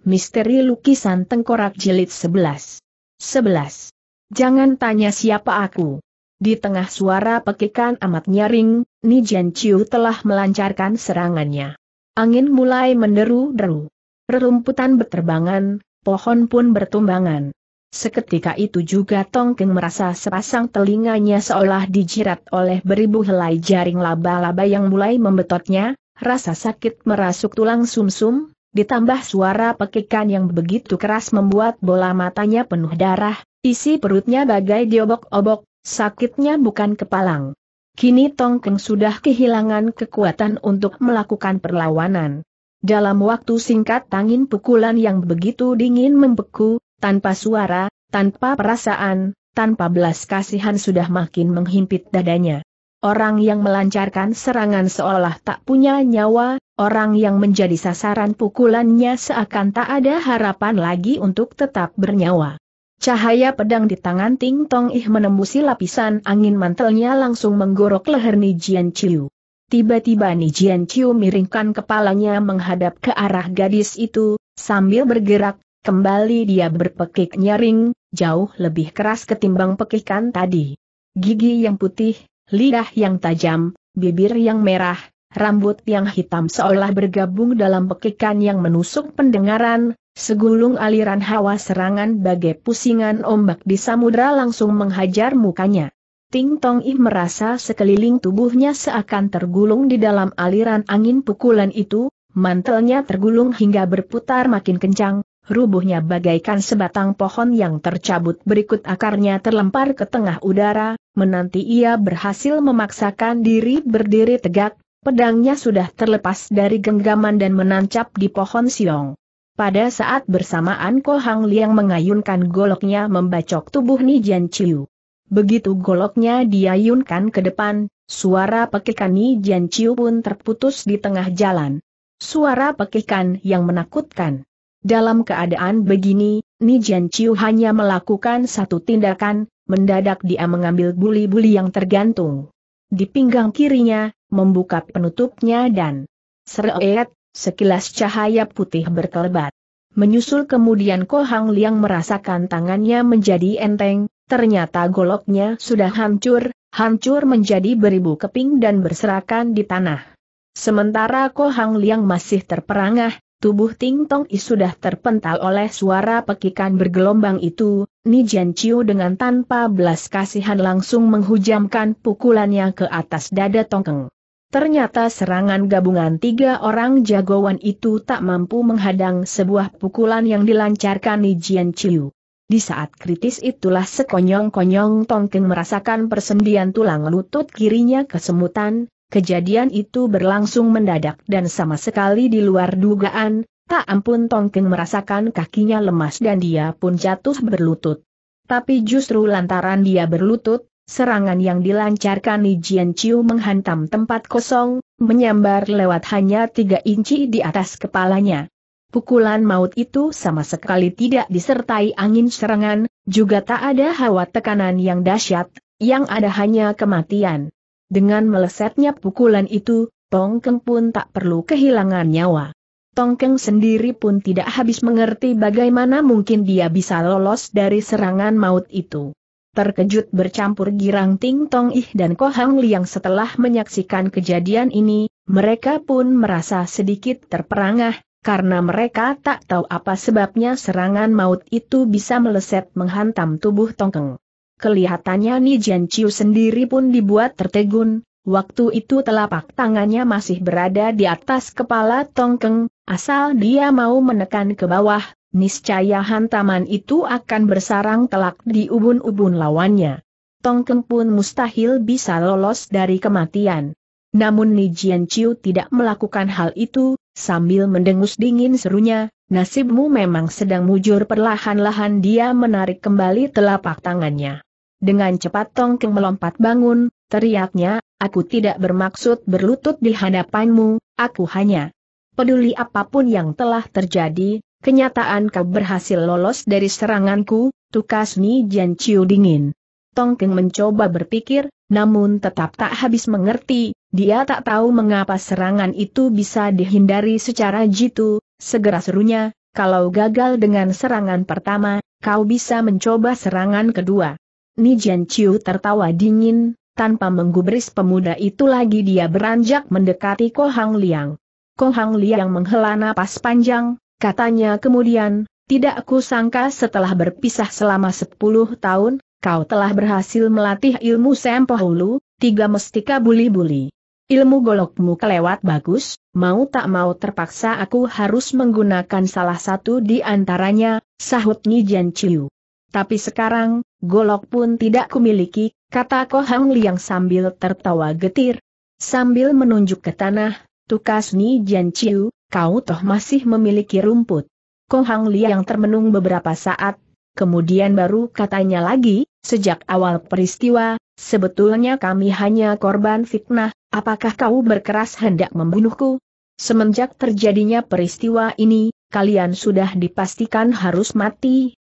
Misteri Lukisan Tengkorak Jilid 11. 11. Jangan tanya siapa aku. Di tengah suara pekikan amat nyaring, Jian Chiu telah melancarkan serangannya. Angin mulai menderu-deru. Rerumputan berterbangan, pohon pun bertumbangan. Seketika itu juga Keng merasa sepasang telinganya seolah dijirat oleh beribu helai jaring laba-laba yang mulai membetotnya, rasa sakit merasuk tulang sumsum, -sum, Ditambah suara pekikan yang begitu keras membuat bola matanya penuh darah, isi perutnya bagai diobok-obok, sakitnya bukan kepalang. Kini Tongkeng sudah kehilangan kekuatan untuk melakukan perlawanan. Dalam waktu singkat tangin pukulan yang begitu dingin membeku, tanpa suara, tanpa perasaan, tanpa belas kasihan sudah makin menghimpit dadanya. Orang yang melancarkan serangan seolah tak punya nyawa, orang yang menjadi sasaran pukulannya seakan tak ada harapan lagi untuk tetap bernyawa. Cahaya pedang di tangan Ting Tong Ih menembusi lapisan angin mantelnya langsung menggorok leher Nijian Chiu. Tiba-tiba Nijian Chiu miringkan kepalanya menghadap ke arah gadis itu, sambil bergerak, kembali dia berpekik nyaring, jauh lebih keras ketimbang pekikan tadi. Gigi yang putih, lidah yang tajam, bibir yang merah, rambut yang hitam seolah bergabung dalam pekikan yang menusuk pendengaran, segulung aliran hawa serangan bagai pusingan ombak di samudra langsung menghajar mukanya. Ting Tong Ih merasa sekeliling tubuhnya seakan tergulung di dalam aliran angin pukulan itu, mantelnya tergulung hingga berputar makin kencang, rubuhnya bagaikan sebatang pohon yang tercabut berikut akarnya terlempar ke tengah udara, menanti ia berhasil memaksakan diri berdiri tegak, pedangnya sudah terlepas dari genggaman dan menancap di pohon siong. Pada saat bersamaan Ko Hang Liang mengayunkan goloknya membacok tubuh Jian Chiu. Begitu goloknya diayunkan ke depan, suara pekikan Jian Chiu pun terputus di tengah jalan. Suara pekikan yang menakutkan. Dalam keadaan begini, Nijian Chiu hanya melakukan satu tindakan, mendadak dia mengambil buli-buli yang tergantung. Di pinggang kirinya, membuka penutupnya dan seret, sekilas cahaya putih berkelebat. Menyusul kemudian Ko Hang Liang merasakan tangannya menjadi enteng, ternyata goloknya sudah hancur, hancur menjadi beribu keping dan berserakan di tanah. Sementara Ko Hang Liang masih terperangah, Tubuh Ting Tong I sudah terpental oleh suara pekikan bergelombang itu, Nijian Chiu dengan tanpa belas kasihan langsung menghujamkan pukulannya ke atas dada Tongkeng. Ternyata serangan gabungan tiga orang jagoan itu tak mampu menghadang sebuah pukulan yang dilancarkan Nijian Chiu. Di saat kritis itulah sekonyong-konyong Tongkeng merasakan persendian tulang lutut kirinya kesemutan, Kejadian itu berlangsung mendadak dan sama sekali di luar dugaan, tak ampun Tongkeng merasakan kakinya lemas dan dia pun jatuh berlutut. Tapi justru lantaran dia berlutut, serangan yang dilancarkan Li Jian Chiu menghantam tempat kosong, menyambar lewat hanya tiga inci di atas kepalanya. Pukulan maut itu sama sekali tidak disertai angin serangan, juga tak ada hawa tekanan yang dahsyat, yang ada hanya kematian. Dengan melesetnya pukulan itu, Tongkeng pun tak perlu kehilangan nyawa. Tongkeng sendiri pun tidak habis mengerti bagaimana mungkin dia bisa lolos dari serangan maut itu. Terkejut bercampur girang Ting Tong Ih dan Kohang Liang setelah menyaksikan kejadian ini, mereka pun merasa sedikit terperangah, karena mereka tak tahu apa sebabnya serangan maut itu bisa meleset menghantam tubuh Tongkeng. Kelihatannya Nijianciu Chiu sendiri pun dibuat tertegun, waktu itu telapak tangannya masih berada di atas kepala Tongkeng, asal dia mau menekan ke bawah, niscaya hantaman itu akan bersarang telak di ubun-ubun lawannya. Tongkeng pun mustahil bisa lolos dari kematian. Namun Nijianciu Chiu tidak melakukan hal itu, sambil mendengus dingin serunya, nasibmu memang sedang mujur perlahan-lahan dia menarik kembali telapak tangannya. Dengan cepat Tongkeng melompat bangun, teriaknya, aku tidak bermaksud berlutut di hadapanmu, aku hanya peduli apapun yang telah terjadi, kenyataan kau berhasil lolos dari seranganku, tukas Ni Jian Chiu dingin. Tongkeng mencoba berpikir, namun tetap tak habis mengerti, dia tak tahu mengapa serangan itu bisa dihindari secara jitu, segera serunya, kalau gagal dengan serangan pertama, kau bisa mencoba serangan kedua. Nijian Chiu tertawa dingin, tanpa menggubris pemuda itu lagi dia beranjak mendekati Hang Liang. Hang Liang menghela napas panjang, katanya kemudian, tidak sangka setelah berpisah selama 10 tahun, kau telah berhasil melatih ilmu sempohulu, tiga mestika buli-buli. Ilmu golokmu kelewat bagus, mau tak mau terpaksa aku harus menggunakan salah satu di antaranya, sahut Nijian Chiu. Tapi sekarang, golok pun tidak kumiliki, kata Kohang Liang sambil tertawa getir. Sambil menunjuk ke tanah, tukas ni, Jian Chiu, kau toh masih memiliki rumput. Kohang Liang termenung beberapa saat, kemudian baru katanya lagi, sejak awal peristiwa, sebetulnya kami hanya korban fitnah, apakah kau berkeras hendak membunuhku? Semenjak terjadinya peristiwa ini, kalian sudah dipastikan harus mati,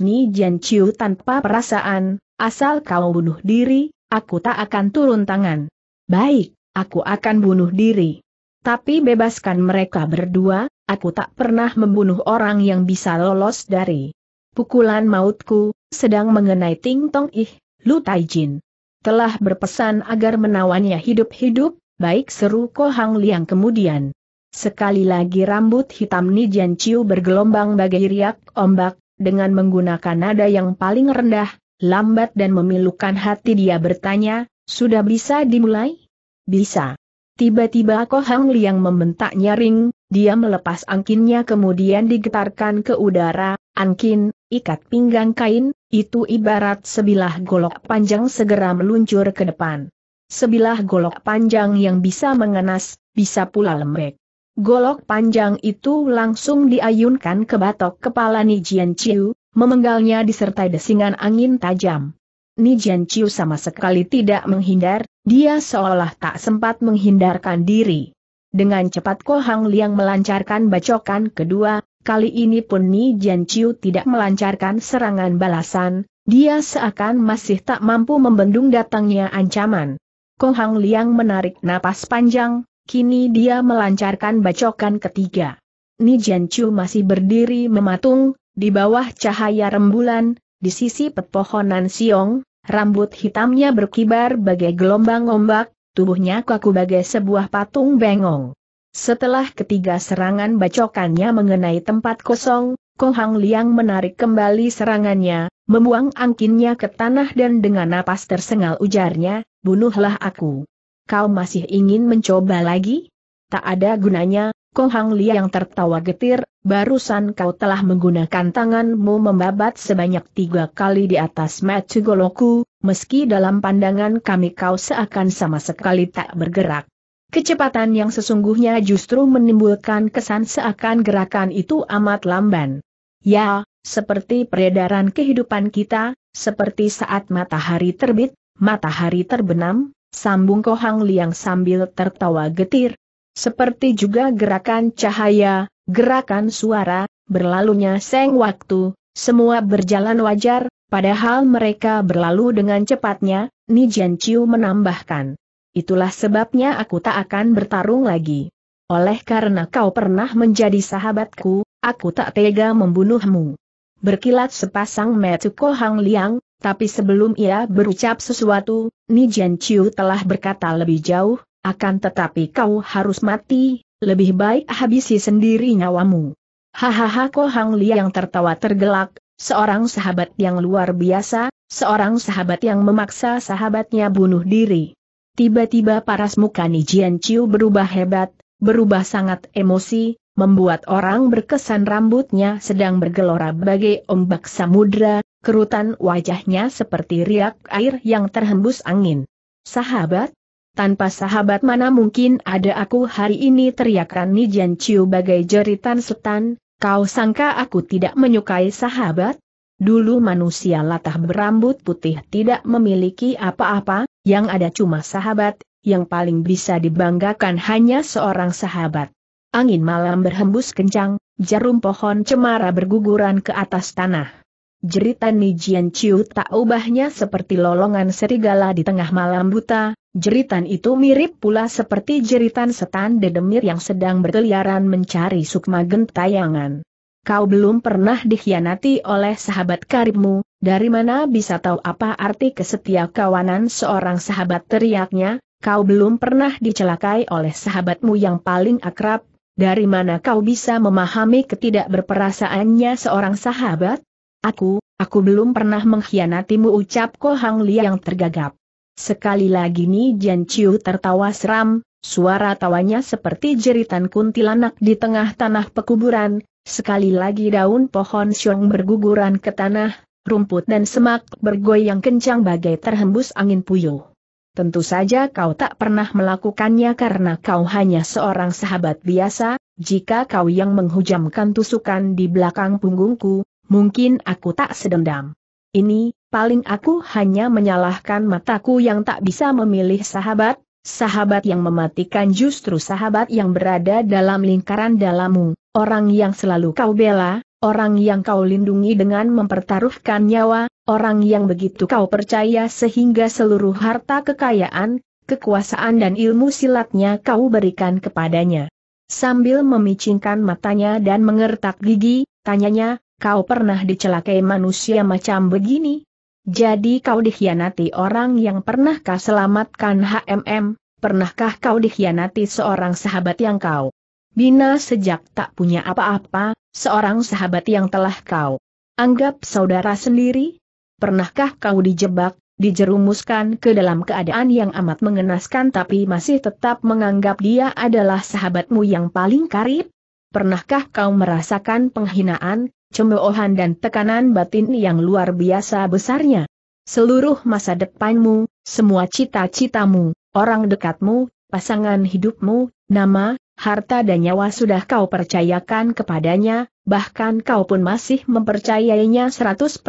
Ni Jian Chiu tanpa perasaan, asal kau bunuh diri, aku tak akan turun tangan. Baik, aku akan bunuh diri. Tapi bebaskan mereka berdua, aku tak pernah membunuh orang yang bisa lolos dari pukulan mautku, sedang mengenai Ting Tong Ih, Lu Tai Jin. Telah berpesan agar menawannya hidup-hidup, baik seru Ko Hang Liang kemudian. Sekali lagi rambut hitam ni Chiu bergelombang bagai riak ombak, dengan menggunakan nada yang paling rendah, lambat dan memilukan hati dia bertanya, sudah bisa dimulai? Bisa. Tiba-tiba Ko Hang Liang membentak nyaring, dia melepas angkinnya kemudian digetarkan ke udara, angkin, ikat pinggang kain, itu ibarat sebilah golok panjang segera meluncur ke depan. Sebilah golok panjang yang bisa mengenas, bisa pula lembek. Golok panjang itu langsung diayunkan ke batok kepala Nijian Chiu, memenggalnya disertai desingan angin tajam. Nijian Chiu sama sekali tidak menghindar, dia seolah tak sempat menghindarkan diri. Dengan cepat Ko Hang Liang melancarkan bacokan kedua, kali ini pun Nijian Chiu tidak melancarkan serangan balasan, dia seakan masih tak mampu membendung datangnya ancaman. Ko Hang Liang menarik napas panjang, Kini dia melancarkan bacokan ketiga. Ni Jianchu masih berdiri mematung, di bawah cahaya rembulan, di sisi pepohonan Siong, rambut hitamnya berkibar bagai gelombang ombak, tubuhnya kaku bagai sebuah patung bengong. Setelah ketiga serangan bacokannya mengenai tempat kosong, Kong Hang Liang menarik kembali serangannya, membuang angkinnya ke tanah dan dengan napas tersengal ujarnya, bunuhlah aku kau masih ingin mencoba lagi? Tak ada gunanya, Kohang Hang Liang tertawa getir, barusan kau telah menggunakan tanganmu membabat sebanyak tiga kali di atas Matsu Goloku, meski dalam pandangan kami kau seakan sama sekali tak bergerak. Kecepatan yang sesungguhnya justru menimbulkan kesan seakan gerakan itu amat lamban. Ya, seperti peredaran kehidupan kita, seperti saat matahari terbit, matahari terbenam, Sambung Kohang Liang sambil tertawa getir. Seperti juga gerakan cahaya, gerakan suara, berlalunya seng waktu, semua berjalan wajar, padahal mereka berlalu dengan cepatnya, Nijian Chiu menambahkan. Itulah sebabnya aku tak akan bertarung lagi. Oleh karena kau pernah menjadi sahabatku, aku tak tega membunuhmu. Berkilat sepasang metu Kohang Liang, tapi sebelum ia berucap sesuatu, Nijian Chiu telah berkata lebih jauh, akan tetapi kau harus mati, lebih baik habisi sendiri nyawamu. Hahaha Ko Hang Lia yang tertawa tergelak, seorang sahabat yang luar biasa, seorang sahabat yang memaksa sahabatnya bunuh diri. Tiba-tiba paras muka Nijian Chiu berubah hebat, berubah sangat emosi, membuat orang berkesan rambutnya sedang bergelora bagai ombak samudra, kerutan wajahnya seperti riak air yang terhembus angin. Sahabat? Tanpa sahabat mana mungkin ada aku hari ini teriakan Nijian Chiu bagai jeritan setan, kau sangka aku tidak menyukai sahabat? Dulu manusia latah berambut putih tidak memiliki apa-apa, yang ada cuma sahabat, yang paling bisa dibanggakan hanya seorang sahabat. Angin malam berhembus kencang, jarum pohon cemara berguguran ke atas tanah. Jeritan Nijian Chiu tak ubahnya seperti lolongan serigala di tengah malam buta, jeritan itu mirip pula seperti jeritan setan dedemir yang sedang berkeliaran mencari sukma gentayangan. Kau belum pernah dikhianati oleh sahabat karibmu, dari mana bisa tahu apa arti kesetia kawanan seorang sahabat teriaknya, kau belum pernah dicelakai oleh sahabatmu yang paling akrab, dari mana kau bisa memahami ketidakberperasaannya seorang sahabat? Aku, aku belum pernah mengkhianatimu ucap Ko Hang Li yang tergagap. Sekali lagi Ni Jian Chiu tertawa seram, suara tawanya seperti jeritan kuntilanak di tengah tanah pekuburan, sekali lagi daun pohon siung berguguran ke tanah, rumput dan semak bergoyang kencang bagai terhembus angin puyuh. Tentu saja kau tak pernah melakukannya karena kau hanya seorang sahabat biasa, jika kau yang menghujamkan tusukan di belakang punggungku, mungkin aku tak sedendam. Ini, paling aku hanya menyalahkan mataku yang tak bisa memilih sahabat, sahabat yang mematikan justru sahabat yang berada dalam lingkaran dalammu, orang yang selalu kau bela, orang yang kau lindungi dengan mempertaruhkan nyawa, orang yang begitu kau percaya sehingga seluruh harta kekayaan, kekuasaan dan ilmu silatnya kau berikan kepadanya. Sambil memicingkan matanya dan mengertak gigi, tanyanya, kau pernah dicelakai manusia macam begini? Jadi kau dikhianati orang yang pernahkah selamatkan HMM, pernahkah kau dikhianati seorang sahabat yang kau bina sejak tak punya apa-apa, seorang sahabat yang telah kau anggap saudara sendiri? Pernahkah kau dijebak, dijerumuskan ke dalam keadaan yang amat mengenaskan tapi masih tetap menganggap dia adalah sahabatmu yang paling karib? Pernahkah kau merasakan penghinaan, cemoohan dan tekanan batin yang luar biasa besarnya? Seluruh masa depanmu, semua cita-citamu, orang dekatmu, pasangan hidupmu, nama, harta dan nyawa sudah kau percayakan kepadanya, bahkan kau pun masih mempercayainya 100%,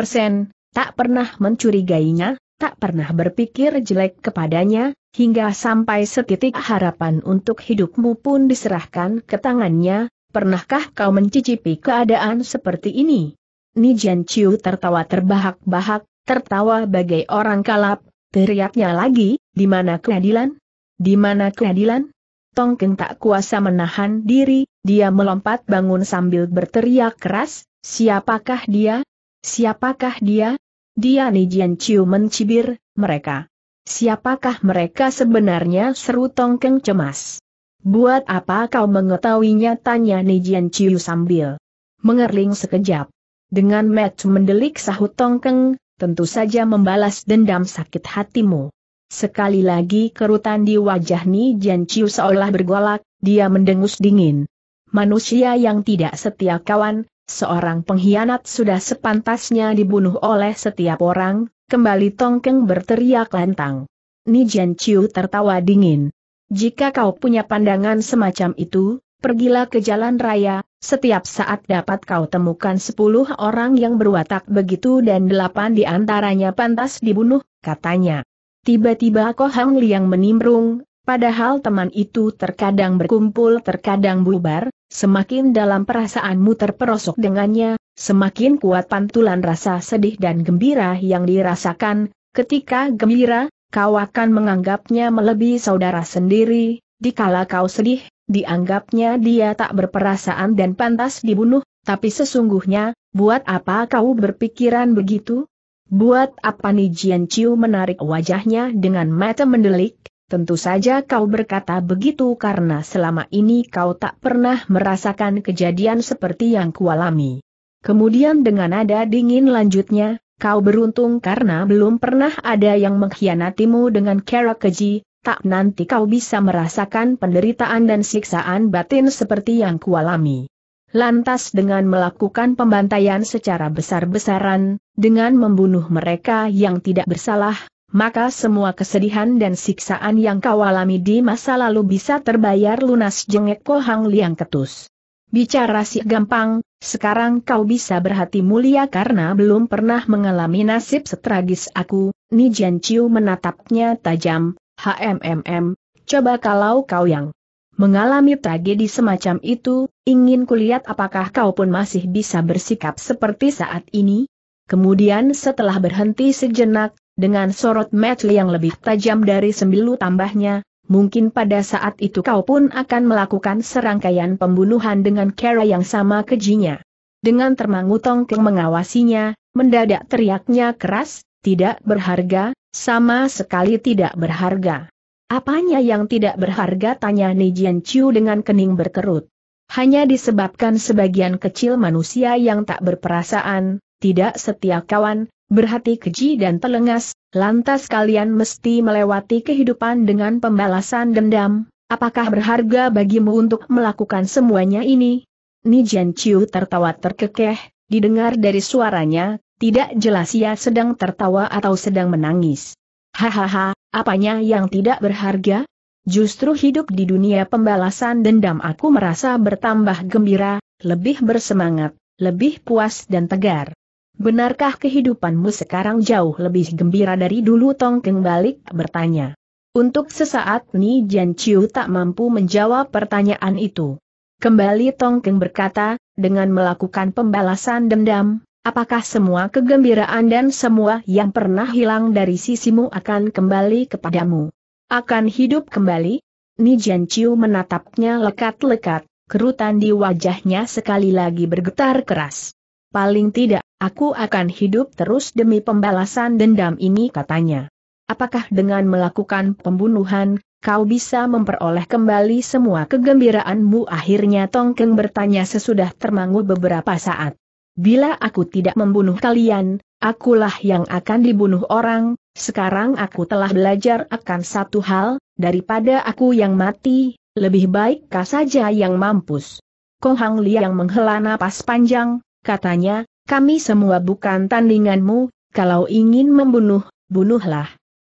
tak pernah mencurigainya, tak pernah berpikir jelek kepadanya, hingga sampai setitik harapan untuk hidupmu pun diserahkan ke tangannya, pernahkah kau mencicipi keadaan seperti ini? Nijian Chiu tertawa terbahak-bahak, tertawa bagai orang kalap, teriaknya lagi, di mana keadilan? Di mana keadilan? Tongkeng tak kuasa menahan diri, dia melompat bangun sambil berteriak keras, siapakah dia, Siapakah dia? Dia Nijian Chiu mencibir, mereka. Siapakah mereka sebenarnya seru Tongkeng cemas? Buat apa kau mengetahuinya tanya Nijian Chiu sambil mengerling sekejap. Dengan Matt mendelik sahut Tongkeng, tentu saja membalas dendam sakit hatimu. Sekali lagi kerutan di wajah Nijian Chiu seolah bergolak, dia mendengus dingin. Manusia yang tidak setia kawan, seorang pengkhianat sudah sepantasnya dibunuh oleh setiap orang, kembali Tongkeng berteriak lantang. Nijian Chiu tertawa dingin. Jika kau punya pandangan semacam itu, pergilah ke jalan raya, setiap saat dapat kau temukan sepuluh orang yang berwatak begitu dan delapan di antaranya pantas dibunuh, katanya. Tiba-tiba Kohang Liang menimbrung, Padahal teman itu terkadang berkumpul terkadang bubar, semakin dalam perasaanmu terperosok dengannya, semakin kuat pantulan rasa sedih dan gembira yang dirasakan, ketika gembira, kau akan menganggapnya melebihi saudara sendiri, dikala kau sedih, dianggapnya dia tak berperasaan dan pantas dibunuh, tapi sesungguhnya, buat apa kau berpikiran begitu? Buat apa Nijian Ciu menarik wajahnya dengan mata mendelik, Tentu saja kau berkata begitu karena selama ini kau tak pernah merasakan kejadian seperti yang kualami. Kemudian dengan nada dingin lanjutnya, kau beruntung karena belum pernah ada yang mengkhianatimu dengan cara keji, tak nanti kau bisa merasakan penderitaan dan siksaan batin seperti yang kualami. Lantas dengan melakukan pembantaian secara besar-besaran, dengan membunuh mereka yang tidak bersalah, maka semua kesedihan dan siksaan yang kau alami di masa lalu bisa terbayar lunas jengek Kohang Liang Ketus. Bicara si gampang, sekarang kau bisa berhati mulia karena belum pernah mengalami nasib setragis aku, Nijian Chiu menatapnya tajam, HMMM, coba kalau kau yang mengalami tragedi semacam itu, ingin kulihat apakah kau pun masih bisa bersikap seperti saat ini? Kemudian setelah berhenti sejenak, dengan sorot metu yang lebih tajam dari sembilu tambahnya, mungkin pada saat itu kau pun akan melakukan serangkaian pembunuhan dengan cara yang sama kejinya. Dengan termangu Tongkeng mengawasinya, mendadak teriaknya keras, tidak berharga, sama sekali tidak berharga. Apanya yang tidak berharga tanya Nijian Chiu dengan kening berkerut. Hanya disebabkan sebagian kecil manusia yang tak berperasaan, tidak setia kawan, berhati keji dan telengas, lantas kalian mesti melewati kehidupan dengan pembalasan dendam, apakah berharga bagimu untuk melakukan semuanya ini? Nijian Chiu tertawa terkekeh, didengar dari suaranya, tidak jelas ia sedang tertawa atau sedang menangis. Hahaha, apanya yang tidak berharga? Justru hidup di dunia pembalasan dendam aku merasa bertambah gembira, lebih bersemangat, lebih puas dan tegar. Benarkah kehidupanmu sekarang jauh lebih gembira dari dulu Tong Keng balik bertanya. Untuk sesaat Ni Jian Chiu tak mampu menjawab pertanyaan itu. Kembali Tong Keng berkata, dengan melakukan pembalasan dendam, apakah semua kegembiraan dan semua yang pernah hilang dari sisimu akan kembali kepadamu? Akan hidup kembali? Ni Jian Chiu menatapnya lekat-lekat, kerutan di wajahnya sekali lagi bergetar keras. Paling tidak, aku akan hidup terus demi pembalasan dendam ini katanya. Apakah dengan melakukan pembunuhan, kau bisa memperoleh kembali semua kegembiraanmu akhirnya Tongkeng bertanya sesudah termangu beberapa saat. Bila aku tidak membunuh kalian, akulah yang akan dibunuh orang, sekarang aku telah belajar akan satu hal, daripada aku yang mati, lebih baik kau saja yang mampus. Kohang Liang menghela napas panjang, katanya, kami semua bukan tandinganmu, kalau ingin membunuh, bunuhlah.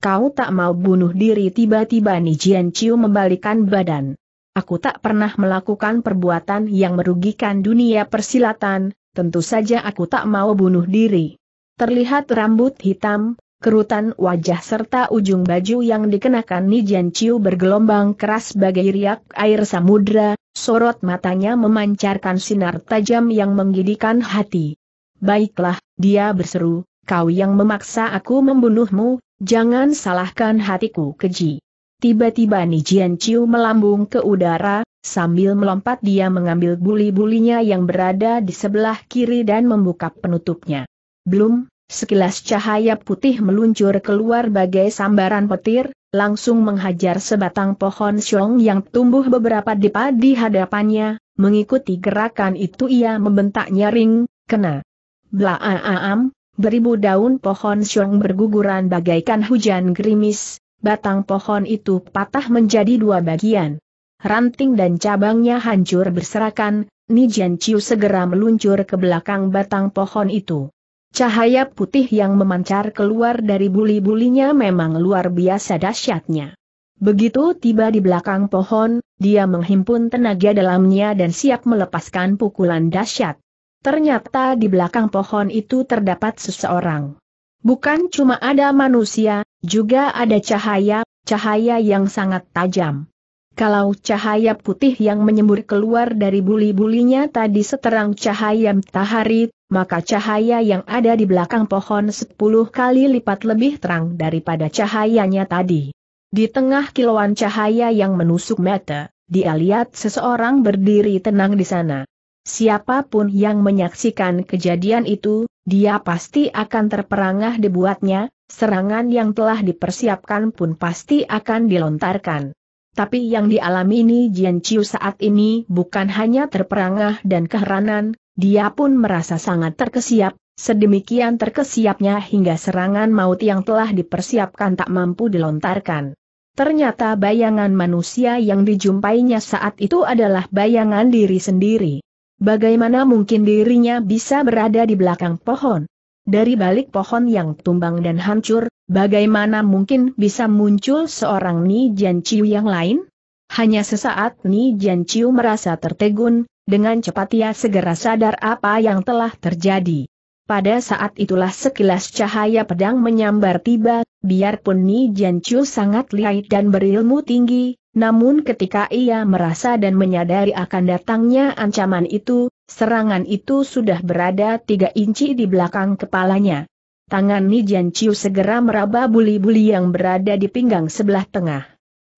Kau tak mau bunuh diri tiba-tiba Nijian Ciu membalikan badan. Aku tak pernah melakukan perbuatan yang merugikan dunia persilatan, tentu saja aku tak mau bunuh diri. Terlihat rambut hitam, kerutan wajah serta ujung baju yang dikenakan Nijian Ciu bergelombang keras bagai riak air samudra, Sorot matanya memancarkan sinar tajam yang menggidikan hati. Baiklah, dia berseru, kau yang memaksa aku membunuhmu, jangan salahkan hatiku keji. Tiba-tiba Nijian Ciu melambung ke udara, sambil melompat dia mengambil buli-bulinya yang berada di sebelah kiri dan membuka penutupnya. Belum, sekilas cahaya putih meluncur keluar bagai sambaran petir, langsung menghajar sebatang pohon siong yang tumbuh beberapa depa di hadapannya, mengikuti gerakan itu ia membentak nyaring, kena. Blaaam, beribu daun pohon siong berguguran bagaikan hujan gerimis, batang pohon itu patah menjadi dua bagian. Ranting dan cabangnya hancur berserakan, Nijian Ciu segera meluncur ke belakang batang pohon itu. Cahaya putih yang memancar keluar dari buli-bulinya memang luar biasa dahsyatnya. Begitu tiba di belakang pohon, dia menghimpun tenaga dalamnya dan siap melepaskan pukulan dahsyat. Ternyata di belakang pohon itu terdapat seseorang. Bukan cuma ada manusia, juga ada cahaya, cahaya yang sangat tajam. Kalau cahaya putih yang menyembur keluar dari buli-bulinya tadi seterang cahaya matahari, maka cahaya yang ada di belakang pohon sepuluh kali lipat lebih terang daripada cahayanya tadi. Di tengah kilauan cahaya yang menusuk mata, dia lihat seseorang berdiri tenang di sana. Siapapun yang menyaksikan kejadian itu, dia pasti akan terperangah dibuatnya, serangan yang telah dipersiapkan pun pasti akan dilontarkan. Tapi yang dialami ini Jian Chiu saat ini bukan hanya terperangah dan keheranan, dia pun merasa sangat terkesiap, sedemikian terkesiapnya hingga serangan maut yang telah dipersiapkan tak mampu dilontarkan. Ternyata bayangan manusia yang dijumpainya saat itu adalah bayangan diri sendiri. Bagaimana mungkin dirinya bisa berada di belakang pohon? Dari balik pohon yang tumbang dan hancur, bagaimana mungkin bisa muncul seorang Ni Jian Chiu yang lain? Hanya sesaat Ni Jian Chiu merasa tertegun, dengan cepat ia segera sadar apa yang telah terjadi. Pada saat itulah sekilas cahaya pedang menyambar tiba, biarpun Ni Jian Chiu sangat lihai dan berilmu tinggi, namun ketika ia merasa dan menyadari akan datangnya ancaman itu, Serangan itu sudah berada tiga inci di belakang kepalanya. Tangan Nijian Chiu segera meraba buli-buli yang berada di pinggang sebelah tengah.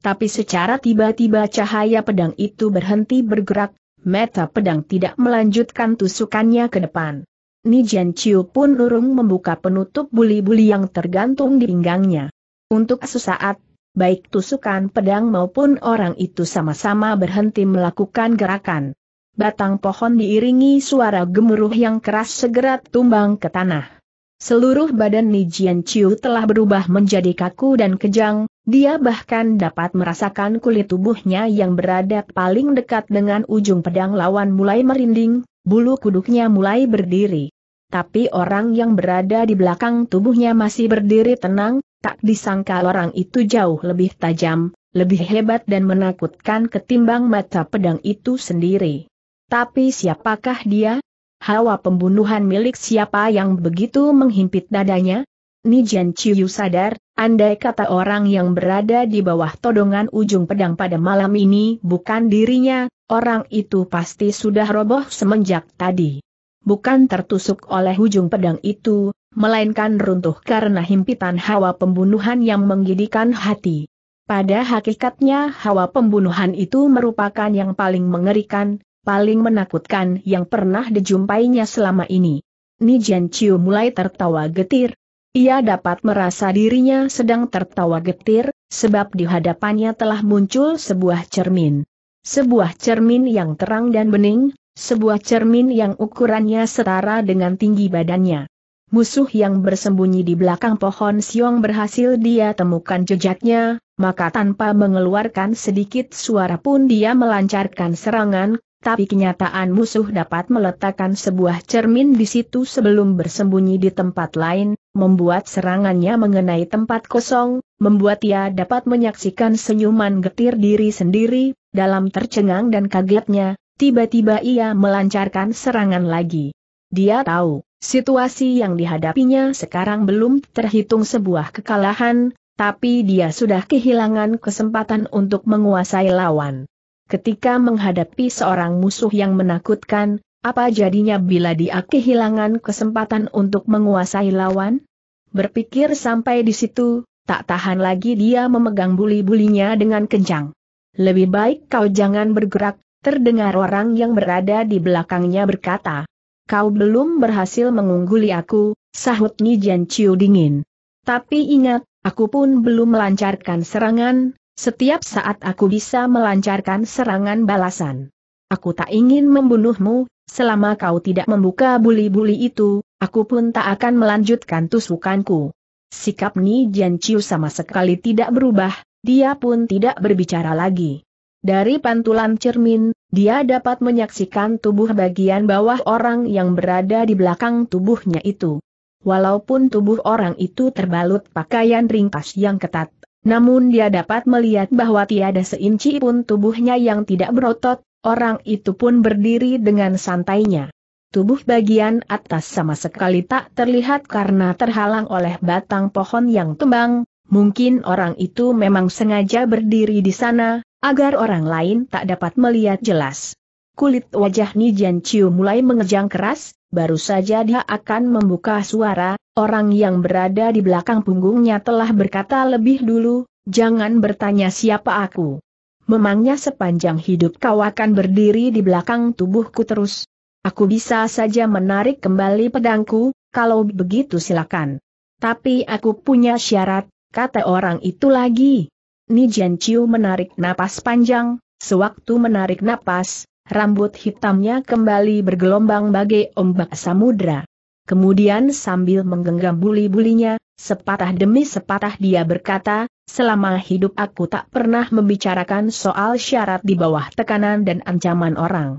Tapi secara tiba-tiba cahaya pedang itu berhenti bergerak, meta pedang tidak melanjutkan tusukannya ke depan. Nijian Chiu pun urung membuka penutup buli-buli yang tergantung di pinggangnya. Untuk sesaat, baik tusukan pedang maupun orang itu sama-sama berhenti melakukan gerakan batang pohon diiringi suara gemuruh yang keras segera tumbang ke tanah. Seluruh badan Nijian Chiu telah berubah menjadi kaku dan kejang, dia bahkan dapat merasakan kulit tubuhnya yang berada paling dekat dengan ujung pedang lawan mulai merinding, bulu kuduknya mulai berdiri. Tapi orang yang berada di belakang tubuhnya masih berdiri tenang, tak disangka orang itu jauh lebih tajam, lebih hebat dan menakutkan ketimbang mata pedang itu sendiri. Tapi siapakah dia? Hawa pembunuhan milik siapa yang begitu menghimpit dadanya? Nijian Chiyu sadar, andai kata orang yang berada di bawah todongan ujung pedang pada malam ini bukan dirinya, orang itu pasti sudah roboh semenjak tadi. Bukan tertusuk oleh ujung pedang itu, melainkan runtuh karena himpitan hawa pembunuhan yang menggidikan hati. Pada hakikatnya hawa pembunuhan itu merupakan yang paling mengerikan, paling menakutkan yang pernah dijumpainya selama ini. Nijian Chiu mulai tertawa getir. Ia dapat merasa dirinya sedang tertawa getir, sebab di hadapannya telah muncul sebuah cermin. Sebuah cermin yang terang dan bening, sebuah cermin yang ukurannya setara dengan tinggi badannya. Musuh yang bersembunyi di belakang pohon siong berhasil dia temukan jejaknya, maka tanpa mengeluarkan sedikit suara pun dia melancarkan serangan, tapi kenyataan musuh dapat meletakkan sebuah cermin di situ sebelum bersembunyi di tempat lain, membuat serangannya mengenai tempat kosong, membuat ia dapat menyaksikan senyuman getir diri sendiri, dalam tercengang dan kagetnya, tiba-tiba ia melancarkan serangan lagi. Dia tahu, situasi yang dihadapinya sekarang belum terhitung sebuah kekalahan, tapi dia sudah kehilangan kesempatan untuk menguasai lawan. Ketika menghadapi seorang musuh yang menakutkan, apa jadinya bila dia kehilangan kesempatan untuk menguasai lawan? Berpikir sampai di situ, tak tahan lagi dia memegang buli-bulinya dengan kencang. Lebih baik kau jangan bergerak, terdengar orang yang berada di belakangnya berkata. Kau belum berhasil mengungguli aku, sahut Nijian Ciu dingin. Tapi ingat, aku pun belum melancarkan serangan, setiap saat aku bisa melancarkan serangan balasan. Aku tak ingin membunuhmu, selama kau tidak membuka buli-buli itu, aku pun tak akan melanjutkan tusukanku. Sikap Ni Jian Chiu sama sekali tidak berubah, dia pun tidak berbicara lagi. Dari pantulan cermin, dia dapat menyaksikan tubuh bagian bawah orang yang berada di belakang tubuhnya itu. Walaupun tubuh orang itu terbalut pakaian ringkas yang ketat, namun dia dapat melihat bahwa tiada seinci pun tubuhnya yang tidak berotot, orang itu pun berdiri dengan santainya. Tubuh bagian atas sama sekali tak terlihat karena terhalang oleh batang pohon yang tembang, mungkin orang itu memang sengaja berdiri di sana, agar orang lain tak dapat melihat jelas. Kulit wajah Nijian Chiu mulai mengejang keras, baru saja dia akan membuka suara, Orang yang berada di belakang punggungnya telah berkata lebih dulu, jangan bertanya siapa aku. Memangnya sepanjang hidup kau akan berdiri di belakang tubuhku terus. Aku bisa saja menarik kembali pedangku, kalau begitu silakan. Tapi aku punya syarat, kata orang itu lagi. Nijian Chiu menarik napas panjang, sewaktu menarik napas, rambut hitamnya kembali bergelombang bagai ombak samudra. Kemudian sambil menggenggam buli-bulinya, sepatah demi sepatah dia berkata, selama hidup aku tak pernah membicarakan soal syarat di bawah tekanan dan ancaman orang.